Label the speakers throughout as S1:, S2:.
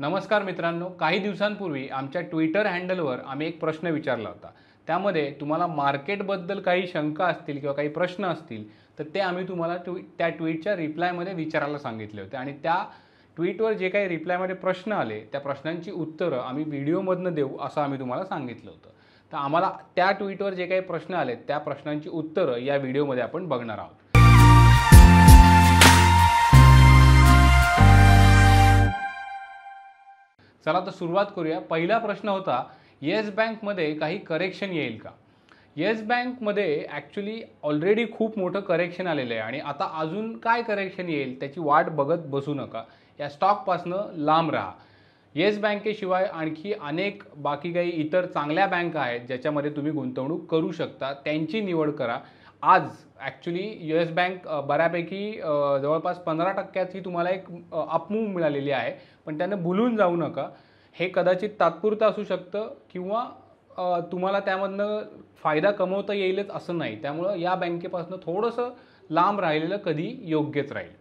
S1: नमस्कार मित्रांनो काही दिवसांपूर्वी आमच्या ट्विटर हँडलवर आम्ही एक प्रश्न विचारला होता त्यामध्ये तुम्हाला मार्केटबद्दल काही शंका असतील किंवा काही प्रश्न असतील तर ते आम्ही तुम्हाला ट्वी त्या ट्विटच्या रिप्लायमध्ये विचारायला सांगितले होते आणि त्या ट्विटवर जे काही रिप्लायमध्ये प्रश्न आले त्या प्रश्नांची उत्तरं आम्ही व्हिडिओमधनं देऊ असं आम्ही तुम्हाला सांगितलं होतं तर आम्हाला त्या ट्विटवर जे काही प्रश्न आले त्या प्रश्नांची उत्तरं या व्हिडिओमध्ये आपण बघणार आहोत चला तर सुरुवात करूया पहिला प्रश्न होता येस बँकमध्ये काही करेक्शन येईल का येस बँकमध्ये ॲक्च्युली ऑलरेडी खूप मोठं करेक्शन आलेलं आहे आणि आता अजून काय करेक्शन येईल त्याची वाट बघत बसू नका या स्टॉकपासनं लांब राहा येस बँकेशिवाय आणखी अनेक बाकी काही इतर चांगल्या बँका आहेत ज्याच्यामध्ये तुम्ही गुंतवणूक करू शकता त्यांची निवड करा आज ॲक्च्युली यू एस बँक बऱ्यापैकी जवळपास पंधरा टक्क्याची तुम्हाला एक अपमूव मिळालेली आहे पण त्यानं भुलून जाऊ नका हे कदाचित तात्पुरतं असू शकतं किंवा तुम्हाला त्यामधनं फायदा कमवता येईलच असं नाही त्यामुळं या बँकेपासून थोडंसं लांब राहिलेलं कधी योग्यच राहील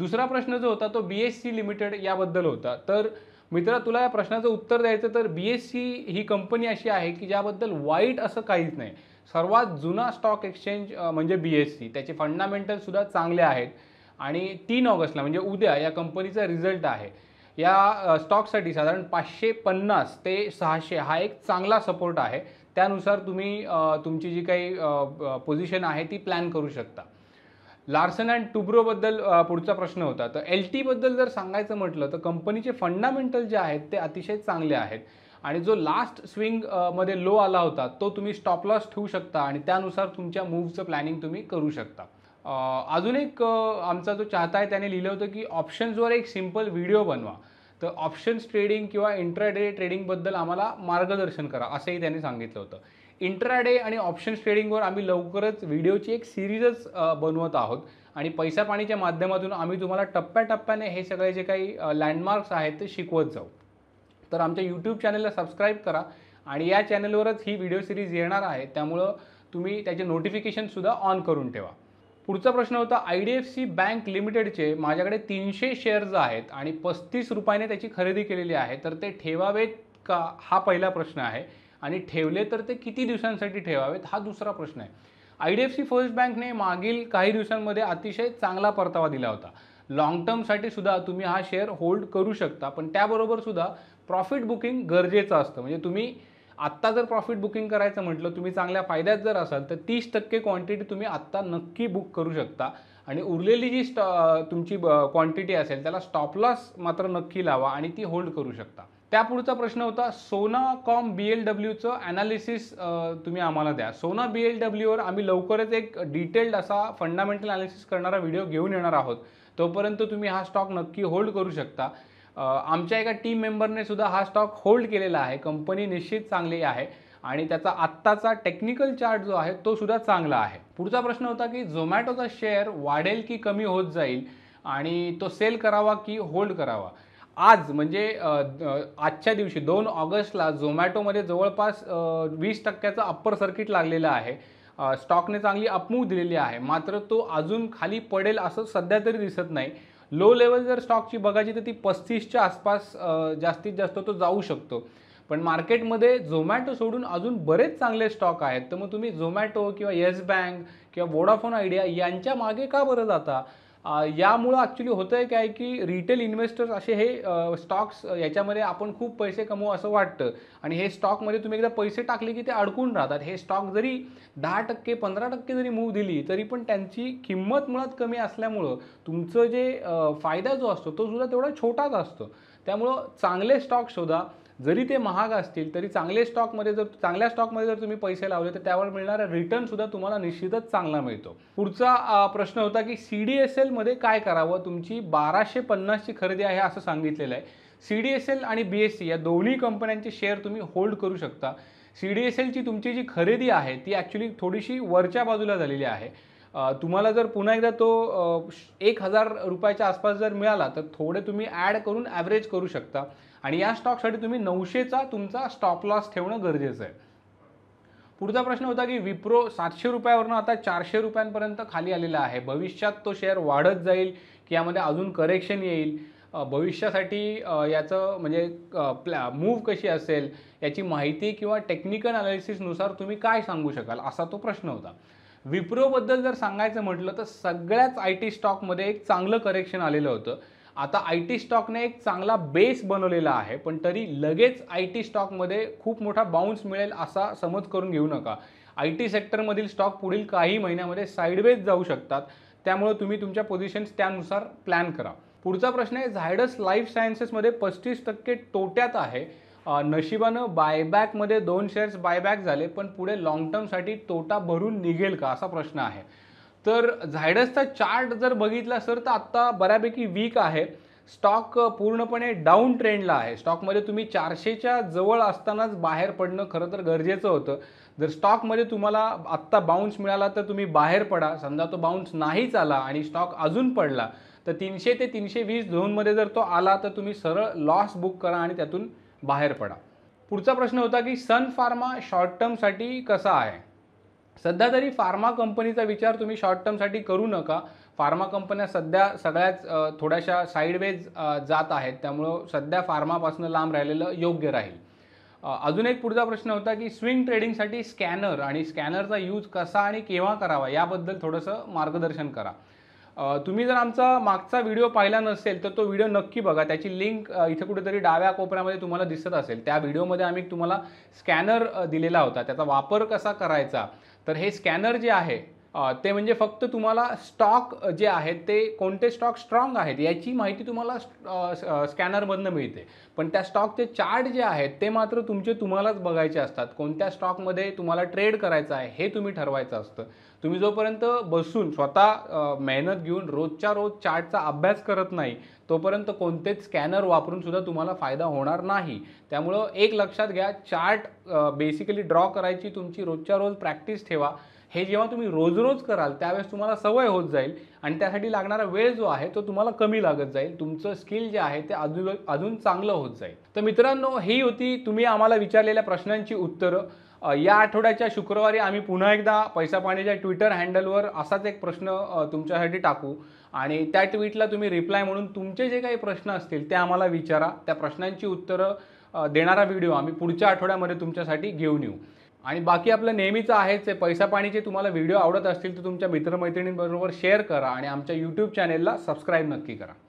S1: दुसरा प्रश्न जो होता तो बी एस सी लिमिटेड याबद्दल होता तर मित्र तुला या प्रश्नाचं उत्तर द्यायचं तर बी एस सी ही कंपनी अशी आहे की ज्याबद्दल वाईट असं काहीच नाही सर्वात जुना स्टॉक एक्सचेंज म्हणजे बी एस सी त्याचे फंडामेंटलसुद्धा चांगले आहेत आणि तीन ऑगस्टला म्हणजे उद्या या कंपनीचा रिझल्ट आहे या स्टॉकसाठी साधारण पाचशे पन्नास ते सहाशे हा एक चांगला सपोर्ट आहे त्यानुसार तुम्ही तुमची जी काही पोझिशन आहे ती प्लॅन करू शकता लार्सन अँड टुब्रोबद्दल पुढचा प्रश्न होता तर एल टीबद्दल जर सांगायचं म्हटलं तर कंपनीचे फंडामेंटल जे आहेत ते अतिशय चांगले आहेत आणि जो लास्ट स्विंग मध्ये लो आला होता तो तुम्ही स्टॉप लॉस ठेवू शकता आणि त्यानुसार तुमच्या मूव्हचं प्लॅनिंग तुम्ही करू शकता अजून एक आमचा जो चाहता आहे त्याने लिहिलं होतं की ऑप्शन्सवर एक सिम्पल व्हिडिओ बनवा तर ऑप्शन्स ट्रेडिंग किंवा इंट्राडे ट्रेडिंगबद्दल आम्हाला मार्गदर्शन करा असंही त्याने सांगितलं होतं इंट्राडे आणि ऑप्शन्स ट्रेडिंगवर आम्ही लवकरच व्हिडिओची एक सिरीजच बनवत आहोत आणि पैसा पाणीच्या माध्यमातून आम्ही तुम्हाला टप्प्याटप्प्याने हे सगळे जे काही लँडमार्क्स आहेत ते शिकवत जाऊ तर आमच्या यूट्यूब चॅनलला सबस्क्राईब करा आणि या चॅनलवरच ही व्हिडिओ सिरीज येणार आहे त्यामुळं तुम्ही त्याचे नोटिफिकेशनसुद्धा ऑन करून ठेवा पुढचा प्रश्न होता I D F C bank लिमिटेडचे माझ्याकडे तीनशे शेअर्स आहेत आणि पस्तीस रुपयाने त्याची खरेदी केलेली आहे तर ते ठेवावेत का हा पहिला प्रश्न आहे आणि ठेवले तर ते किती दिवसांसाठी ठेवावेत हा दुसरा प्रश्न आहे I D F C first बँकने मागील काही दिवसांमध्ये अतिशय चांगला परतावा दिला होता लॉंग टर्मसाठी सुद्धा तुम्ही हा शेअर होल्ड करू शकता पण त्याबरोबर सुद्धा प्रॉफिट बुकिंग गरजेचं असतं म्हणजे तुम्ही आत्ता जर प्रॉफिट बुकिंग करायचं म्हटलं तुम्ही चांगल्या फायद्यात जर असाल तर तीस टक्के क्वांटिटी तुम्ही आत्ता नक्की बुक करू शकता आणि उरलेली जी तुमची क्वांटिटी असेल त्याला स्टॉप लॉस मात्र नक्की लावा आणि ती होल्ड करू शकता त्यापुढचा प्रश्न होता सोना कॉम बी एल डब्ल्यूचं ॲनालिसिस तुम्ही आम्हाला द्या सोना बी एल डब्ल्यूवर आम्ही लवकरच एक डिटेल्ड असा फंडामेंटल ॲनालिसिस करणारा व्हिडिओ घेऊन येणार आहोत तोपर्यंत तुम्ही हा स्टॉक नक्की होल्ड करू शकता आमच्या एका टीम मेंबरने सुद्धा हा स्टॉक होल्ड केलेला आहे कंपनी निश्चित चांगली आहे आणि त्याचा आत्ताचा टेक्निकल चार्ट जो आहे तो सुद्धा चांगला आहे पुढचा प्रश्न होता की झोमॅटोचा शेअर वाढेल की कमी होत जाईल आणि तो सेल करावा की होल्ड करावा आज म्हणजे आजच्या दिवशी दोन ऑगस्टला झोमॅटोमध्ये जवळपास वीस टक्क्याचं अप्पर सर्किट लागलेलं आहे स्टॉकने चांगली अपमूव दिलेली आहे मात्र तो अजून खाली पडेल असं सध्या तरी दिसत नाही लो लेवल जर स्टॉकची बघायची तर ती पस्तीसच्या आसपास जास्तीत जास्त तो जाऊ शकतो पण मार्केटमध्ये झोमॅटो सोडून अजून बरेच चांगले स्टॉक आहेत तर मग तुम्ही झोमॅटो किंवा येस बँक किंवा वोडाफोन आयडिया यांच्या मागे का बरं जाता यामुळं ॲक्च्युली होतं आहे काय की रिटेल इन्व्हेस्टर्स असे हे स्टॉक्स याच्यामध्ये आपण खूप पैसे कमवू असं वाटतं आणि हे स्टॉकमध्ये तुम्ही एकदा पैसे टाकले की ते अडकून राहतात हे स्टॉक जरी दहा टक्के पंधरा टक्के जरी मूव्ह दिली तरी पण त्यांची किंमत मुळात कमी असल्यामुळं तुमचं जे फायदा जो असतो तो सुद्धा तेवढा छोटाच असतो त्यामुळं चांगले स्टॉक शोधा जरी ते महाग असतील तरी चांगले स्टॉकमध्ये जर चांगल्या स्टॉकमध्ये जर तुम्ही पैसे लावले तर त्यावर मिळणारा रिटर्न सुद्धा तुम्हाला निश्चितच चांगला मिळतो पुढचा प्रश्न होता की सी डी एस एलमध्ये काय करावं तुमची बाराशे पन्नासची खरेदी आहे असं सांगितलेलं आहे सी डी एस एल आणि बी एस सी या दोन्ही कंपन्यांचे शेअर तुम्ही होल्ड करू शकता सी डी एस एलची तुमची जी खरेदी आहे ती ॲक्च्युली थोडीशी वरच्या बाजूला झालेली आहे तुम्हाला जर पुन्हा एकदा तो एक हजार रुपयाच्या आसपास जर मिळाला तर थोडे तुम्ही ॲड करून ॲव्हरेज करू शकता आणि या स्टॉकसाठी तुम्ही नऊशेचा तुमचा स्टॉप लॉस ठेवणं गरजेचं आहे पुढचा प्रश्न होता की विप्रो सातशे रुपयावरनं आता चारशे रुपयांपर्यंत खाली आलेला आहे भविष्यात तो शेअर वाढत जाईल की यामध्ये अजून करेक्शन येईल भविष्यासाठी याचं म्हणजे प्लॅ मूव्ह कशी असेल याची माहिती किंवा टेक्निकल अनालिसिसनुसार तुम्ही काय सांगू शकाल असा तो प्रश्न होता विप्रोबद्दल जर सांगायचं म्हटलं तर सगळ्याच आय टी स्टॉकमध्ये एक चांगलं करेक्शन आलेलं होतं आता आय टी स्टॉकने एक चांगला बेस बनवलेला आहे पण तरी लगेच आय टी स्टॉकमध्ये खूप मोठा बाउन्स मिळेल असा समज करून घेऊ नका आय टी सेक्टरमधील स्टॉक पुढील काही महिन्यामध्ये साईडवेज जाऊ शकतात त्यामुळे तुम्ही तुमच्या पोझिशन्स त्यानुसार प्लॅन करा पुढचा प्रश्न आहे झायडस लाईफ सायन्सेसमध्ये पस्तीस टक्के तोट्यात आहे नशिबानं बायबॅकमध्ये दोन शेअर्स बायबॅक झाले पण पुढे लाँग टर्मसाठी तोटा भरून निघेल का असा प्रश्न आहे तर झायडसचा चार्ट जर बघितला सर तर आत्ता बऱ्यापैकी वीक आहे स्टॉक पूर्णपणे डाऊन ट्रेंडला आहे स्टॉकमध्ये तुम्ही चारशेच्या जवळ असतानाच बाहेर पडणं खरं तर गरजेचं होतं जर स्टॉकमध्ये तुम्हाला आत्ता बाउन्स मिळाला तर तुम्ही बाहेर पडा समजा तो बाउन्स नाहीच आला आणि स्टॉक अजून पडला तर तीनशे ते तीनशे वीस झोनमध्ये जर तो आला तर तुम्ही सरळ लॉस बुक करा आणि त्यातून बाहेर पडा पुढचा प्रश्न होता की सन फार्मा शॉर्ट टर्मसाठी कसा आहे सध्या तरी फार्मा कंपनीचा विचार तुम्ही शॉर्ट टर्मसाठी करू नका फार्मा कंपन्या सध्या सगळ्याच थोड्याशा साईडवेज जात आहेत त्यामुळं सध्या फार्मापासून लांब राहिलेलं योग्य राहील अजून एक पुढचा प्रश्न होता की स्विंग ट्रेडिंगसाठी स्कॅनर आणि स्कॅनरचा यूज कसा आणि केव्हा करावा याबद्दल थोडंसं मार्गदर्शन करा तुम्ही जर आमचा मागचा व्हिडिओ पाहिला नसेल तर तो व्हिडिओ नक्की बघा त्याची लिंक इथे कुठेतरी डाव्या कोपऱ्यामध्ये तुम्हाला दिसत असेल त्या व्हिडिओमध्ये आम्ही तुम्हाला स्कॅनर दिलेला होता त्याचा वापर कसा करायचा तर हे स्कॅनर जे आहे ते म्हणजे फक्त तुम्हाला स्टॉक जे आहेत ते कोणते स्टॉक स्ट्रॉंग आहेत याची माहिती तुम्हाला स्कॅनरमधनं मिळते पण त्या स्टॉकचे चार्ट जे आहेत ते मात्र तुमचे तुम्हालाच बघायचे असतात कोणत्या स्टॉकमध्ये तुम्हाला ट्रेड करायचं आहे हे तुम्ही ठरवायचं असतं तुम्ही जोपर्यंत बसून स्वतः मेहनत घेऊन रोजच्या रोज चार्टचा अभ्यास करत नाही तोपर्यंत कोणतेच स्कॅनर वापरून सुद्धा तुम्हाला फायदा होणार नाही त्यामुळं एक लक्षात घ्या चार्ट बेसिकली ड्रॉ करायची तुमची रोजच्या रोज प्रॅक्टिस ठेवा हे जेव्हा तुम्ही रोज रोज कराल त्यावेळेस तुम्हाला सवय होत जाईल आणि त्यासाठी लागणारा वेळ जो आहे तो तुम्हाला कमी लागत जाईल तुमचं स्किल जे आहे ते अजून अजून चांगलं होत जाईल तर मित्रांनो ही होती तुम्ही आम्हाला विचारलेल्या प्रश्नांची उत्तरं या आठवड्याच्या शुक्रवारी आम्ही पुन्हा एकदा पैसा पाणीच्या ट्विटर हँडलवर असाच एक प्रश्न तुमच्यासाठी टाकू आणि त्या ट्विटला तुम्ही रिप्लाय म्हणून तुमचे जे काही प्रश्न असतील ते आम्हाला विचारा त्या प्रश्नांची उत्तरं देणारा व्हिडिओ आम्ही पुढच्या आठवड्यामध्ये तुमच्यासाठी घेऊन येऊ आणि बाकी आपलं नेहमीचं आहेच ते पैसा पाणीचे तुम्हाला व्हिडिओ आवडत असतील तर तुमच्या मित्रमैत्रिणींबरोबर शेअर करा आणि आमच्या यूट्यूब चॅनेलला सबस्क्राईब नक्की करा